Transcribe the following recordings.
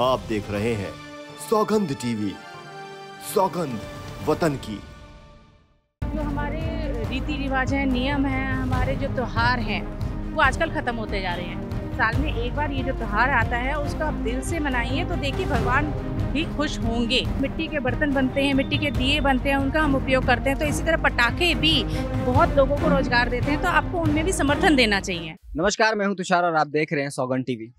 आप देख रहे हैं सौगंध टीवी सौगंध वतन की जो हमारे रीति रिवाज हैं नियम हैं हमारे जो त्योहार हैं वो आजकल ख़त्म होते जा रहे हैं साल में एक बार ये जो त्योहार आता है उसको आप दिल से मनाइए तो देखिए भगवान भी खुश होंगे मिट्टी के बर्तन बनते हैं मिट्टी के दिए बनते हैं उनका हम उपयोग करते हैं तो इसी तरह पटाखे भी बहुत लोगों को रोजगार देते हैं तो आपको उनमें भी समर्थन देना चाहिए नमस्कार मैं हूं तुषार और आप देख रहे हैं सौगन टीवी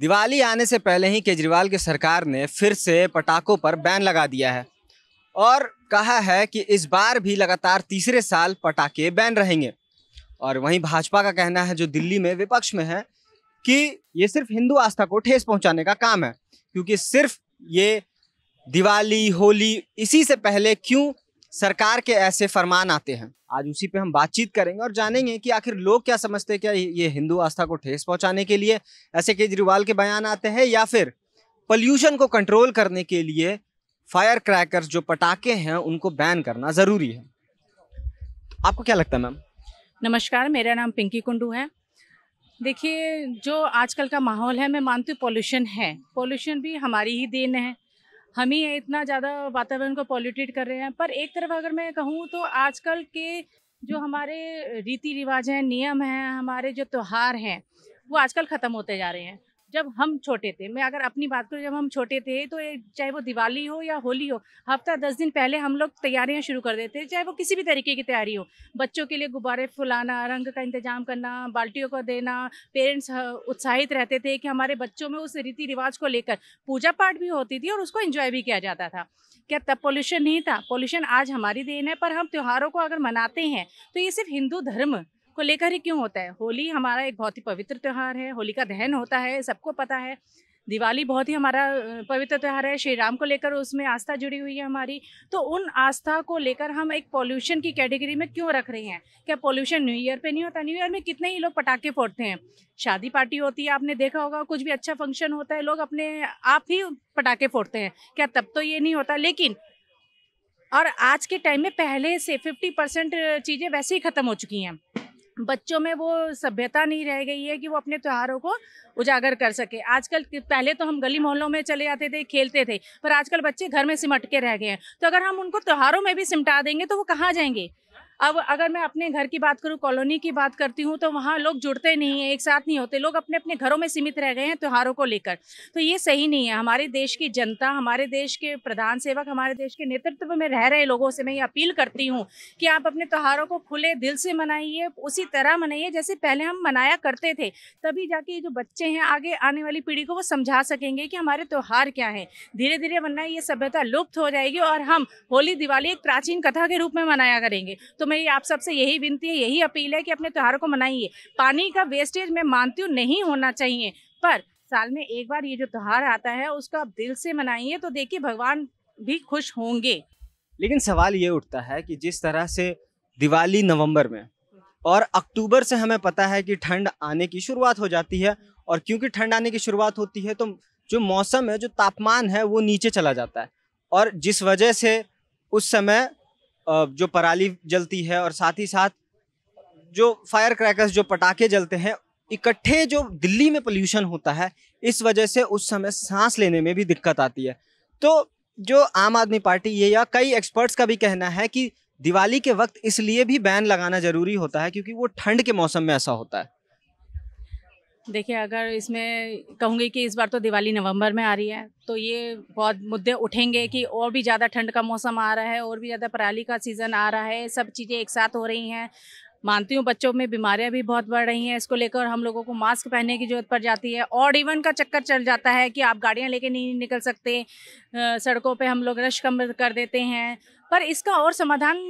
दिवाली आने से पहले ही केजरीवाल की के सरकार ने फिर से पटाखों पर बैन लगा दिया है और कहा है कि इस बार भी लगातार तीसरे साल पटाखे बैन रहेंगे और वहीं भाजपा का कहना है जो दिल्ली में विपक्ष में है कि ये सिर्फ हिंदू आस्था को ठेस पहुंचाने का काम है क्योंकि सिर्फ ये दिवाली होली इसी से पहले क्यों सरकार के ऐसे फरमान आते हैं आज उसी पे हम बातचीत करेंगे और जानेंगे कि आखिर लोग क्या समझते हैं क्या ये हिंदू आस्था को ठेस पहुंचाने के लिए ऐसे केजरीवाल के बयान आते हैं या फिर पॉल्यूशन को कंट्रोल करने के लिए फायर क्रैकर्स जो पटाखे हैं उनको बैन करना ज़रूरी है आपको क्या लगता है मैम नमस्कार मेरा नाम पिंकी कुंडू है देखिए जो आजकल का माहौल है मैं मानती हूँ पॉल्यूशन है पॉल्यूशन भी हमारी ही देन है हम ही इतना ज़्यादा वातावरण को पॉल्यूटेड कर रहे हैं पर एक तरफ अगर मैं कहूँ तो आजकल के जो हमारे रीति रिवाज हैं नियम हैं हमारे जो त्यौहार हैं वो आजकल ख़त्म होते जा रहे हैं जब हम छोटे थे मैं अगर अपनी बात करूँ जब हम छोटे थे तो चाहे वो दिवाली हो या होली हो हफ्ता दस दिन पहले हम लोग तैयारियाँ शुरू कर देते चाहे वो किसी भी तरीके की तैयारी हो बच्चों के लिए गुब्बारे फुलाना रंग का इंतजाम करना बाल्टियों को देना पेरेंट्स उत्साहित रहते थे कि हमारे बच्चों में उस रीति रिवाज को लेकर पूजा पाठ भी होती थी और उसको इन्जॉय भी किया जाता था क्या तब पॉल्यूशन नहीं था पॉल्यूशन आज हमारी देन है पर हम त्योहारों को अगर मनाते हैं तो ये सिर्फ हिंदू धर्म को लेकर ही क्यों होता है होली हमारा एक बहुत ही पवित्र त्यौहार है होली का दहन होता है सबको पता है दिवाली बहुत ही हमारा पवित्र त्यौहार है श्री राम को लेकर उसमें आस्था जुड़ी हुई है हमारी तो उन आस्था को लेकर हम एक पॉल्यूशन की कैटेगरी में क्यों रख रहे हैं क्या पॉल्यूशन न्यू ईयर पे नहीं होता न्यू ईयर में कितने ही लोग पटाखे फोड़ते हैं शादी पार्टी होती है आपने देखा होगा कुछ भी अच्छा फंक्शन होता है लोग अपने आप ही पटाखे फोड़ते हैं क्या तब तो ये नहीं होता लेकिन और आज के टाइम में पहले से फिफ्टी परसेंट चीज़ें वैसे ही ख़त्म हो चुकी हैं बच्चों में वो सभ्यता नहीं रह गई है कि वो अपने त्योहारों को उजागर कर सके आजकल पहले तो हम गली मोहल्लों में चले जाते थे खेलते थे पर आजकल बच्चे घर में सिमट के रह गए हैं तो अगर हम उनको त्योहारों में भी सिमटा देंगे तो वो कहाँ जाएंगे अब अगर मैं अपने घर की बात करूँ कॉलोनी की बात करती हूँ तो वहाँ लोग जुड़ते नहीं हैं एक साथ नहीं होते लोग अपने अपने घरों में सीमित रह गए हैं त्यौहारों को लेकर तो ये सही नहीं है हमारे देश की जनता हमारे देश के प्रधान सेवक हमारे देश के नेतृत्व में रह रहे लोगों से मैं ये अपील करती हूँ कि आप अपने त्यौहारों को खुले दिल से मनाइए उसी तरह मनाइए जैसे पहले हम मनाया करते थे तभी जाके जो बच्चे हैं आगे आने वाली पीढ़ी को वो समझा सकेंगे कि हमारे त्यौहार क्या हैं धीरे धीरे वरना ये सभ्यता लुप्त हो जाएगी और हम होली दिवाली एक प्राचीन कथा के रूप में मनाया करेंगे तो मेरी आप सबसे यही विनती है यही अपील है कि अपने त्योहारों को मनाइए पानी का वेस्टेज मैं मानती हूँ नहीं होना चाहिए पर साल में एक बार ये जो त्यौहार आता है उसको आप दिल से मनाइए तो देखिए भगवान भी खुश होंगे लेकिन सवाल ये उठता है कि जिस तरह से दिवाली नवंबर में और अक्टूबर से हमें पता है कि ठंड आने की शुरुआत हो जाती है और क्योंकि ठंड आने की शुरुआत होती है तो जो मौसम है जो तापमान है वो नीचे चला जाता है और जिस वजह से उस समय जो पराली जलती है और साथ ही साथ जो फायर क्रैकर्स जो पटाखे जलते हैं इकट्ठे जो दिल्ली में पोल्यूशन होता है इस वजह से उस समय सांस लेने में भी दिक्कत आती है तो जो आम आदमी पार्टी ये या कई एक्सपर्ट्स का भी कहना है कि दिवाली के वक्त इसलिए भी बैन लगाना ज़रूरी होता है क्योंकि वो ठंड के मौसम में ऐसा होता है देखिए अगर इसमें कहूँगी कि इस बार तो दिवाली नवंबर में आ रही है तो ये बहुत मुद्दे उठेंगे कि और भी ज़्यादा ठंड का मौसम आ रहा है और भी ज़्यादा पराली का सीज़न आ रहा है सब चीज़ें एक साथ हो रही हैं मानती हूँ बच्चों में बीमारियाँ भी बहुत बढ़ रही हैं इसको लेकर हम लोगों को मास्क पहनने की जरूरत पड़ जाती है और इवन का चक्कर चल जाता है कि आप गाड़ियाँ लेके नहीं निकल सकते सड़कों पर हम लोग रश कम कर देते हैं पर इसका और समाधान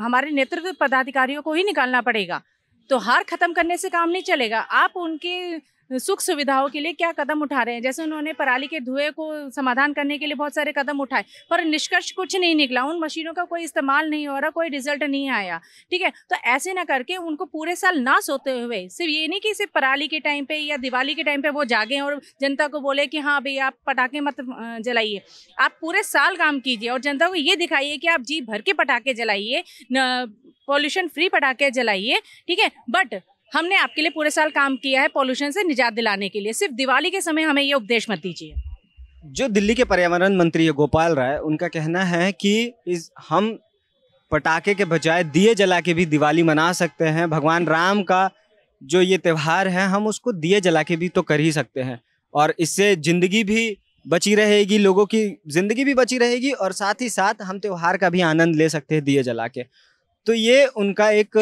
हमारे नेतृत्व पदाधिकारियों को ही निकालना पड़ेगा तो हार खत्म करने से काम नहीं चलेगा आप उनके सुख सुविधाओं के लिए क्या कदम उठा रहे हैं जैसे उन्होंने पराली के धुएं को समाधान करने के लिए बहुत सारे कदम उठाए पर निष्कर्ष कुछ नहीं निकला उन मशीनों का कोई इस्तेमाल नहीं हो रहा कोई रिजल्ट नहीं आया ठीक है तो ऐसे ना करके उनको पूरे साल ना सोते हुए सिर्फ ये नहीं कि सिर्फ पराली के टाइम पे या दिवाली के टाइम पे वो जागे और जनता को बोले कि हाँ भैया आप पटाखे मत जलाइए आप पूरे साल काम कीजिए और जनता को ये दिखाइए कि आप जी भर के पटाखे जलाइए पॉल्यूशन फ्री पटाखे जलाइए ठीक है बट हमने आपके लिए पूरे साल काम किया है पॉल्यूशन से निजात दिलाने के लिए सिर्फ दिवाली के समय हमें ये उपदेश मत दीजिए जो दिल्ली के पर्यावरण मंत्री है गोपाल राय उनका कहना है कि इस हम पटाखे के बजाय दिए जला के भी दिवाली मना सकते हैं भगवान राम का जो ये त्यौहार है हम उसको दिए जला के भी तो कर ही सकते हैं और इससे ज़िंदगी भी बची रहेगी लोगों की ज़िंदगी भी बची रहेगी और साथ ही साथ हम त्यौहार का भी आनंद ले सकते हैं दिए जला के तो ये उनका एक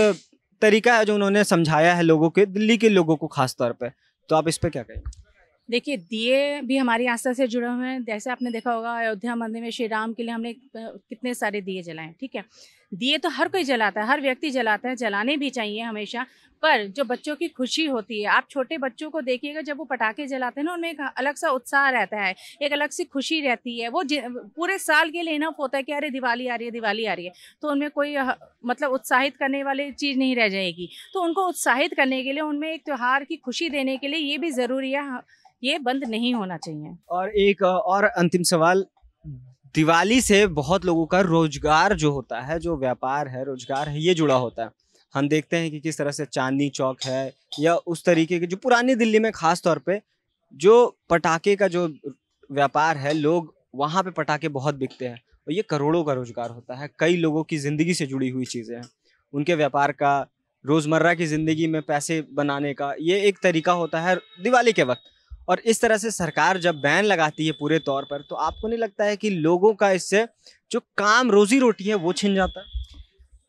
तरीका है जो उन्होंने समझाया है लोगों के दिल्ली के लोगों को खास तौर पर तो आप इस पर क्या कहेंगे देखिए दिए भी हमारी आस्था से जुड़े हुए हैं जैसे आपने देखा होगा अयोध्या मंदिर में श्री राम के लिए हमने कितने सारे दिए जलाए ठीक है दिए तो हर कोई जलाता है हर व्यक्ति जलाता है जलाने भी चाहिए हमेशा पर जो बच्चों की खुशी होती है आप छोटे बच्चों को देखिएगा जब वो पटाखे जलाते हैं ना उनमें एक अलग सा उत्साह रहता है एक अलग सी खुशी रहती है वो पूरे साल के लिए इनफ होता है कि अरे दिवाली आ रही है दिवाली आ रही है तो उनमें कोई मतलब उत्साहित करने वाली चीज़ नहीं रह जाएगी तो उनको उत्साहित करने के लिए उनमें एक त्यौहार की खुशी देने के लिए ये भी ज़रूरी है ये बंद नहीं होना चाहिए और एक और अंतिम सवाल दिवाली से बहुत लोगों का रोजगार जो होता है जो व्यापार है रोजगार है ये जुड़ा होता है हम देखते हैं कि किस तरह से चांदनी चौक है या उस तरीके के जो पुरानी दिल्ली में खास तौर पे जो पटाखे का जो व्यापार है लोग वहाँ पे पटाखे बहुत बिकते हैं और ये करोड़ों का रोजगार होता है कई लोगों की ज़िंदगी से जुड़ी हुई चीज़ें हैं उनके व्यापार का रोज़मर्रा की ज़िंदगी में पैसे बनाने का ये एक तरीका होता है दिवाली के वक्त और इस तरह से सरकार जब बैन लगाती है पूरे तौर पर तो आपको नहीं लगता है कि लोगों का इससे जो काम रोजी रोटी है वो छिन जाता है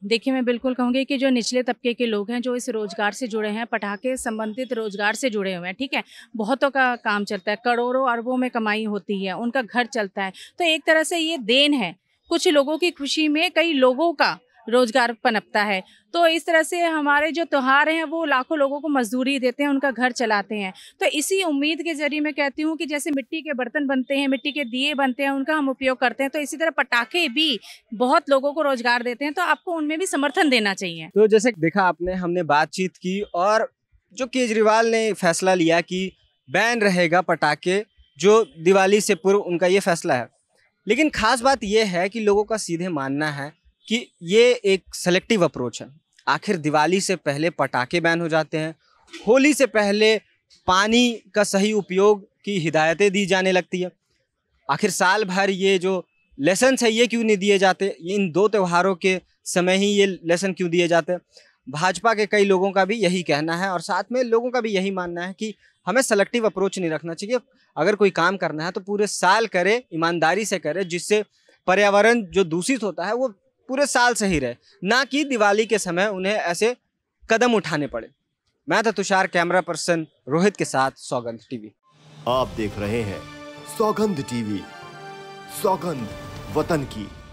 देखिए मैं बिल्कुल कहूँगी कि जो निचले तबके के लोग हैं जो इस रोज़गार से जुड़े हैं पटाखे संबंधित रोज़गार से जुड़े हुए हैं ठीक है बहुतों का काम चलता है करोड़ों अरबों में कमाई होती है उनका घर चलता है तो एक तरह से ये देन है कुछ लोगों की खुशी में कई लोगों का रोजगार पनपता है तो इस तरह से हमारे जो त्यौहार हैं वो लाखों लोगों को मजदूरी देते हैं उनका घर चलाते हैं तो इसी उम्मीद के जरिए मैं कहती हूँ कि जैसे मिट्टी के बर्तन बनते हैं मिट्टी के दिए बनते हैं उनका हम उपयोग करते हैं तो इसी तरह पटाखे भी बहुत लोगों को रोजगार देते हैं तो आपको उनमें भी समर्थन देना चाहिए तो जैसे देखा आपने हमने बातचीत की और जो केजरीवाल ने फैसला लिया कि बैन रहेगा पटाखे जो दिवाली से पूर्व उनका ये फैसला है लेकिन खास बात यह है कि लोगों का सीधे मानना है कि ये एक सेलेक्टिव अप्रोच है आखिर दिवाली से पहले पटाखे बैन हो जाते हैं होली से पहले पानी का सही उपयोग की हिदायतें दी जाने लगती है आखिर साल भर ये जो लेसन है ये क्यों नहीं दिए जाते इन दो त्योहारों के समय ही ये लेसन क्यों दिए जाते भाजपा के कई लोगों का भी यही कहना है और साथ में लोगों का भी यही मानना है कि हमें सेलेक्टिव अप्रोच नहीं रखना चाहिए अगर कोई काम करना है तो पूरे साल करे ईमानदारी से करे जिससे पर्यावरण जो दूषित होता है वो पूरे साल सही रहे ना कि दिवाली के समय उन्हें ऐसे कदम उठाने पड़े मैं था तुषार कैमरा पर्सन रोहित के साथ सौगंध टीवी आप देख रहे हैं सौगंध टीवी सौगंध वतन की